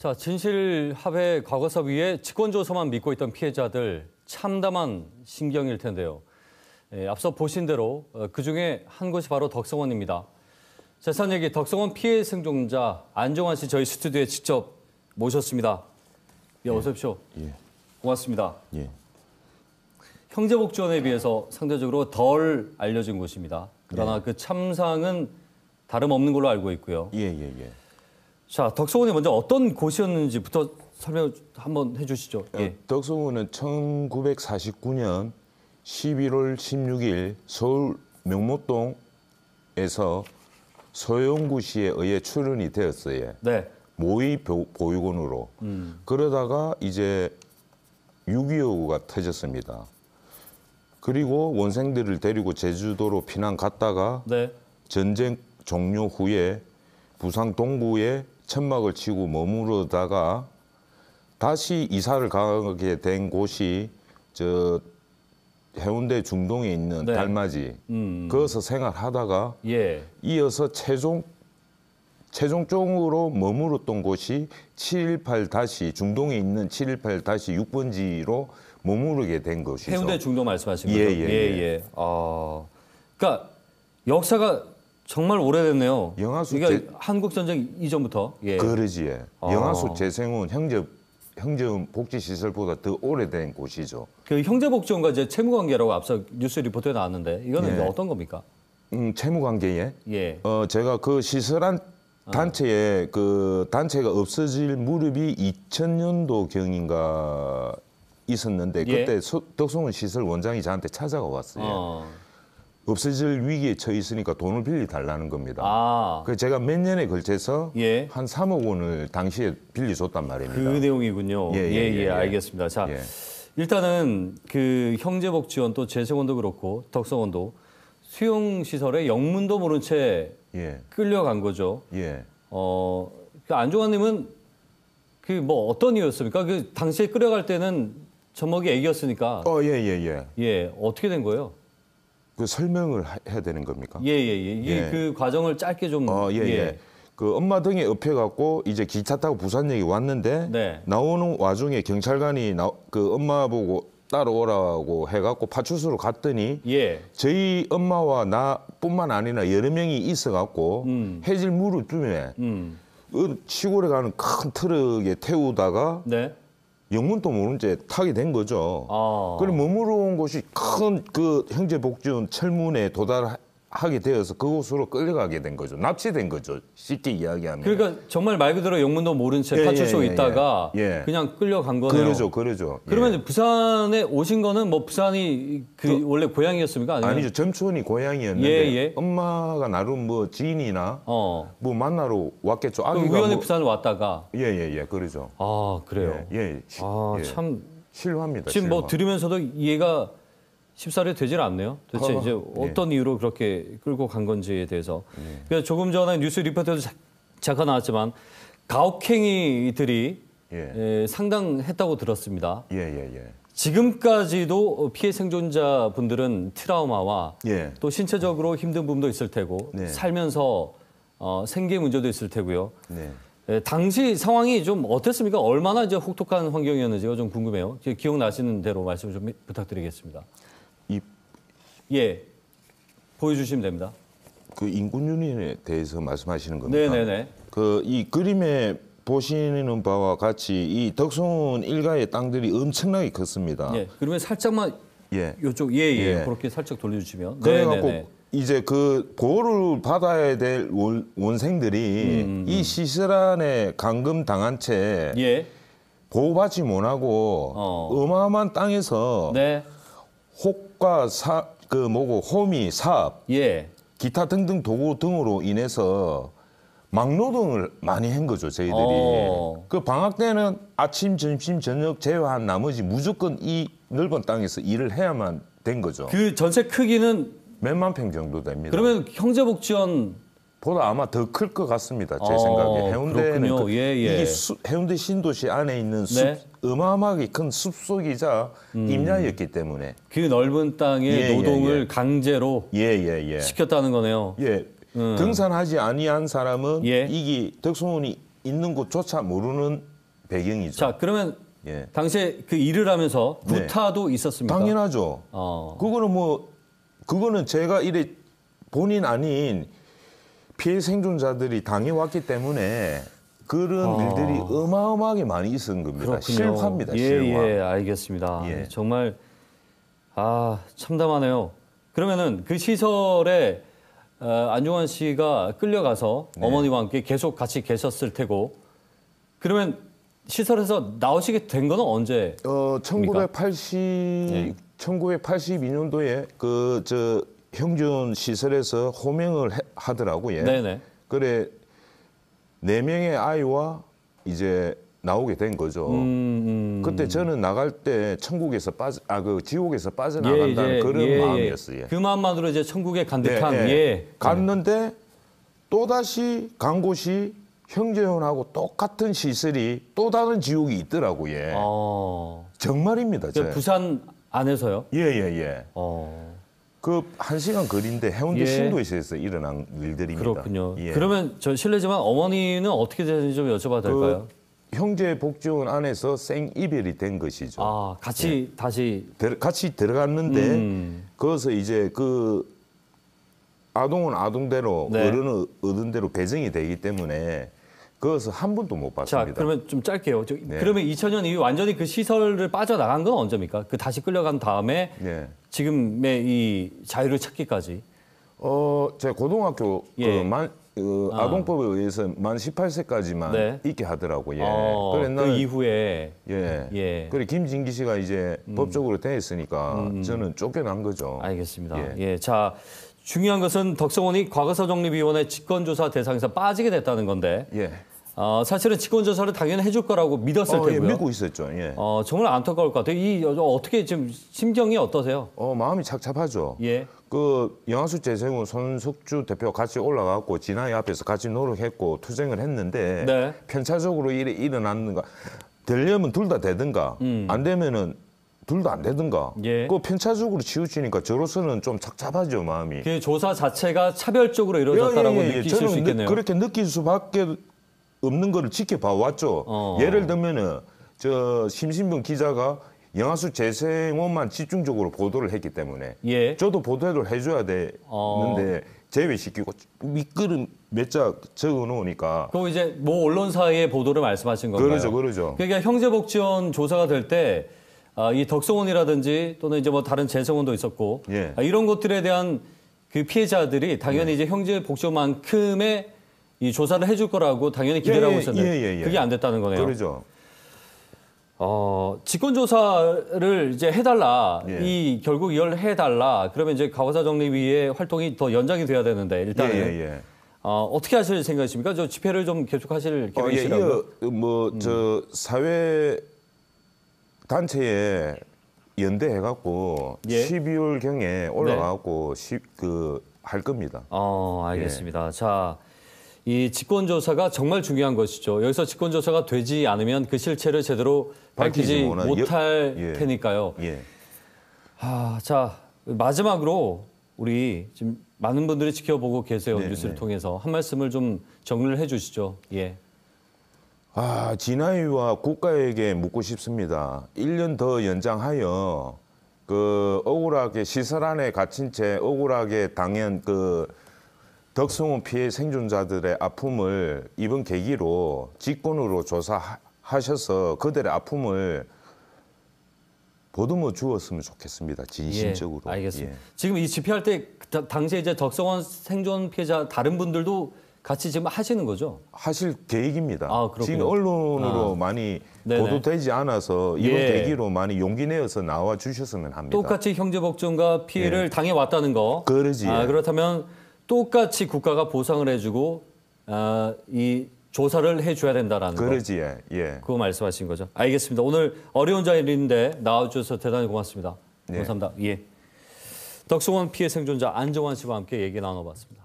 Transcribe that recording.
자, 진실합의 과거사 위에 직권조사만 믿고 있던 피해자들 참담한 신경일 텐데요. 예, 앞서 보신 대로 어, 그중에 한 곳이 바로 덕성원입니다. 재산 얘기 덕성원 피해 생존자 안정환 씨 저희 스튜디오에 직접 모셨습니다. 예, 예. 어서 오십시오. 예. 고맙습니다. 예. 형제복지원에 비해서 상대적으로 덜 알려진 곳입니다. 그러나 예. 그 참상은 다름없는 걸로 알고 있고요. 예, 예, 예. 자, 덕성원이 먼저 어떤 곳이었는지부터 설명 한번 해주시죠. 예. 덕성원은 1949년 11월 16일 서울 명모동에서 서영구시에 의해 출연이 되었어요. 네. 모의 보육원으로. 음. 그러다가 이제 6.25가 터졌습니다. 그리고 원생들을 데리고 제주도로 피난 갔다가 네. 전쟁 종료 후에 부산 동구에 천막을 치고 머무르다가 다시 이사를 가게 된 곳이 저 해운대 중동에 있는 네. 달맞이 음. 음. 거기서 생활하다가 예. 이어서 최종 최종적으로 머무르던 곳이 718 다시 중동에 있는 718 다시 6번지로 머무르게 된 것이죠. 해운대 중동 말씀하신 예, 거죠? 예, 예, 예. 예. 예. 아, 그러니까 역사가 정말 오래됐네요. 영하수 그러니까 제... 한국 전쟁 이전부터. 예. 그러지. 예. 아. 영하수 재생원 형제 형제 복지 시설보다 더 오래된 곳이죠. 그 형제 복지원과 이제 채무 관계라고 앞서 뉴스 리포트에 나왔는데 이거는 예. 어떤 겁니까? 음, 채무 관계에. 예. 어, 제가 그 시설한 아. 단체에 아. 그 단체가 없어질 무렵이 2000년도 경인가 있었는데 예. 그때 덕송은 시설 원장이 저한테 찾아가 왔어요. 아. 어. 없어질 위기에 처해 있으니까 돈을 빌리 달라는 겁니다. 아. 그 제가 몇 년에 걸쳐서 예. 한 3억 원을 당시에 빌리 줬단 말입니다. 그 내용이군요. 예, 예, 예, 예, 예. 예. 알겠습니다. 자, 예. 일단은 그 형제복 지원 또 재세원도 그렇고 덕성원도 수용 시설에 영문도 모른 채 예. 끌려간 거죠. 예. 어, 그 안종환님은 그 뭐 어떤 이유였습니까? 그 당시에 끌려갈 때는 전목이 애기였으니까. 어, 예, 예, 예. 예, 어떻게 된 거예요? 그 설명을 해야 되는 겁니까? 예, 예, 예. 예. 그 과정을 짧게 좀. 어, 예, 예. 예. 그 엄마 등에 업혀 갖고 이제 기차 타고 부산 역에 왔는데 네. 나오는 와중에 경찰관이 나, 그 엄마 보고 따라오라고 해 갖고 파출소로 갔더니 예. 저희 엄마와 나뿐만 아니라 여러 명이 있어 갖고 음. 해질 무릎 쯤에 음. 어, 시골에 가는 큰 트럭에 태우다가 네. 영문도 모르는 채 타게 된 거죠. 아. 그리고 머무러온 곳이 큰 그 형제복지원 철문에 도달 하게 되어서 그곳으로 끌려가게 된 거죠. 납치된 거죠. 쉽게 이야기하면. 그러니까 정말 말 그대로 영문도 모른 채 예, 파출소에 예, 예, 있다가 예. 예. 그냥 끌려간 거네요. 그러죠, 그러죠. 예. 그러면 부산에 오신 거는 뭐 부산이 그, 그 원래 고향이었습니까? 아니면? 아니죠 점촌이 고향이었는데 엄마가 나름 뭐 지인이나 어. 뭐 만나러 왔겠죠. 아기가 우연히 뭐... 부산을 왔다가. 예, 예, 예, 그러죠. 아, 그래요. 예, 예. 아, 참 실화입니다. 지금 뭐 실화. 뭐 들으면서도 이해가 십사이 되질 않네요. 도대체 어, 이제 예. 어떤 예. 이유로 그렇게 끌고 간 건지에 대해서. 예. 그러니 조금 전에 뉴스 리포트에도 자, 잠깐 나왔지만 가혹행위들이 예. 에, 예, 상당했다고 들었습니다. 예, 지금까지도 피해 생존자 분들은 트라우마와 또 신체적으로 힘든 부분도 있을 테고 네. 살면서 어, 생계 문제도 있을 테고요. 에, 네. 당시 상황이 좀 어땠습니까? 얼마나 이제 혹독한 환경이었는지가 좀 궁금해요. 기억나시는 대로 말씀 좀 부탁드리겠습니다. 예, 보여주시면 됩니다. 그 인권윤리에 대해서 말씀하시는 겁니다. 네네네. 그 이 그림에 보시는 바와 같이 이덕소 일가의 땅들이 엄청나게 컸습니다. 예, 그러면 살짝만 예. 요쪽 예예 예. 예. 그렇게 살짝 돌려주시면. 그래갖고 네네네. 이제 그 보호를 받아야 될 원, 원생들이 음, 음, 이 음. 시설 안에 감금 당한 채 예. 보호받지 못하고 어. 어마어마한 땅에서 네. 혹과 사, 그 뭐고 호미, 사업, 예. 기타 등등 도구 등으로 인해서 막노동을 많이 한 거죠 저희들이. 어. 그 방학 때는 아침, 점심, 저녁 제외한 나머지 무조건 이 넓은 땅에서 일을 해야만 된 거죠. 그 전체 크기는 몇만 평 정도 됩니다. 그러면 형제복지원 보다 아마 더 클 것 같습니다. 제 어, 생각에 해운대는 그, 예, 예. 이 수, 해운대 신도시 안에 있는 숲, 네. 어마어마하게 큰 숲속이자 음. 임야였기 때문에 그 넓은 땅에 예, 예, 노동을 예. 강제로 예, 시켰다는 거네요. 예, 음. 등산하지 아니한 사람은 이게 덕소문이 있는 곳조차 모르는 배경이죠. 자, 그러면 예. 당시에 그 일을 하면서 구타도 네. 있었습니다. 당연하죠. 어. 그거는 뭐 그거는 제가 이래 본인 아닌 피해 생존자들이 당해 왔기 때문에 그런 아. 일들이 어마어마하게 많이 있은 었 겁니다. 그렇군요. 실화입니다. 예, 실화. 예, 알겠습니다. 예. 정말 아 참담하네요. 그러면은 그 시설에 어, 안종환 씨가 끌려가서 네. 어머니와 함께 계속 같이 계셨을 테고 그러면 시설에서 나오시게 된 거는 언제? 어 1980. 네. 1982년도에 그저 형준 시설에서 호명을 하더라고요. 예. 네네. 그래 네 명의 아이와 이제 나오게 된 거죠. 음, 음. 그때 저는 나갈 때 천국에서 빠져 아그 지옥에서 빠져나간다는 예, 예, 그런 예, 마음이었어요. 예. 그 마음만으로 이제 천국에 간듯한 네, 예. 예. 갔는데 또 다시 간 곳이 형제원하고 똑같은 시설이 또 다른 지옥이 있더라고요. 아... 어. 정말입니다. 그 부산 안에서요? 예예예. 예, 예. 어... 그한 시간 거리인데 해운대 예. 신도시에서 일어난 일들입니다. 그렇군요. 예. 그러면 저 실례지만 어머니는 어떻게 되는지 좀 여쭤봐도 그 될까요? 형제 복지원 안에서 생 이별이 된 것이죠. 아 같이 예. 다시 들, 같이 들어갔는데 음. 거기서 이제 그 아동은 아동대로 네. 어른은 어른대로 배정이 되기 때문에 그것은 한 번도 못 봤습니다. 자, 그러면 좀 짧게요. 저, 네. 그러면 2000년 이후 완전히 그 시설을 빠져나간 건 언제입니까? 그 다시 끌려간 다음에 네. 지금의 이 자유를 찾기까지. 어, 제 고등학교 예. 그만 그 아. 동법에 의해서 만 18세까지만 네. 있게 하더라고요. 예. 어, 그래, 그 이후에 예. 예. 그리고 김진기 씨가 이제 음. 법적으로 돼 있으니까 음, 음. 저는 쫓겨난 거죠. 알겠습니다. 예. 예. 자, 중요한 것은 덕성원이 과거사 정립위원회 직권조사 대상에서 빠지게 됐다는 건데 예. 어, 사실은 직권 조사를 당연히 해줄 거라고 믿었을 어, 예, 테고요. 믿고 있었죠. 예. 어, 정말 안타까울 것 같아요. 이 어, 어떻게 지금 심정이 어떠세요? 어, 마음이 착잡하죠. 예. 그 영화수 재생은 손석주 대표 같이 올라갔고 진화의 앞에서 같이 노력했고 투쟁을 했는데 네. 편차적으로 일이 일어났는가 되려면 둘 다 되든가 음. 안 되면은 둘도안 되든가. 예. 그 편차적으로 치우치니까 저로서는 좀 착잡하죠 마음이. 그 조사 자체가 차별적으로 이루어졌다라고 예, 예, 예, 예. 느끼실 수 있겠네요. 그렇게 느낄 수밖에 없는 거를 지켜봐 왔죠. 어. 예를 들면은 저 심신분 기자가 영하수 재생원만 집중적으로 보도를 했기 때문에 예. 저도 보도를 해줘야 되는데 어. 제외시키고 미끄림몇자 적어놓으니까 그럼 이제 뭐 언론사의 보도를 말씀하신 건가요? 그러죠, 그러죠. 그러니까 형제복지원 조사가 될 때 아, 이 덕성원이라든지 또는 이제 뭐 다른 재성원도 있었고 예. 아, 이런 것들에 대한 그 피해자들이 당연히 예. 이제 형제복지원만큼의 이 조사를 해줄 거라고 당연히 예, 기대를 하고 예, 있었는데 예, 예, 예. 그게 안 됐다는 거네요. 그러죠. 어, 직권 조사를 이제 해달라. 예. 이 결국 이걸 해달라. 그러면 이제 가호사 정리위의 활동이 더 연장이 돼야 되는데 일단은 어, 어떻게 하실 생각이십니까? 저 집회를 좀 계속하실 계획이시라고. 어, 예, 뭐저 음. 사회 단체에 연대해갖고 예? 12월 경에 올라가갖고 네. 그할 겁니다. 어, 알겠습니다. 예. 자. 이 직권조사가 정말 중요한 것이죠. 여기서 직권조사가 되지 않으면 그 실체를 제대로 밝히지, 못할 예. 테니까요. 예. 아, 자, 마지막으로 우리 지금 많은 분들이 지켜보고 계세요. 네, 뉴스를 네. 통해서. 한 말씀을 좀 정리를 해 주시죠. 예. 아, 진화위와 국가에게 묻고 싶습니다. 1년 더 연장하여 그 억울하게 시설 안에 갇힌 채 억울하게 당연 그 덕성원 피해 생존자들의 아픔을 이번 계기로 직권으로 조사하셔서 그들의 아픔을 보듬어 주었으면 좋겠습니다. 진심적으로. 예, 알겠습니다. 예. 지금 이 집회할 때당시 이제 덕성원 생존 피해자 다른 분들도 같이 지금 하시는 거죠? 하실 계획입니다. 아, 지금 언론으로 아. 많이 네네. 보도되지 않아서 이번 예. 계기로 많이 용기 내어서 나와 주셨으면 합니다. 똑같이 형제 복종과 피해를 예. 당해 왔다는 거. 그러지. 아, 그렇다면 똑같이 국가가 보상을 해주고 아, 이 조사를 해줘야 된다라는 그러지, 거. 그러지, 예, 예. 그거 말씀하신 거죠. 알겠습니다. 오늘 어려운 자리인데 나와주셔서 대단히 고맙습니다. 예. 감사합니다. 예. 덕수원 피해 생존자 안정환 씨와 함께 얘기 나눠봤습니다.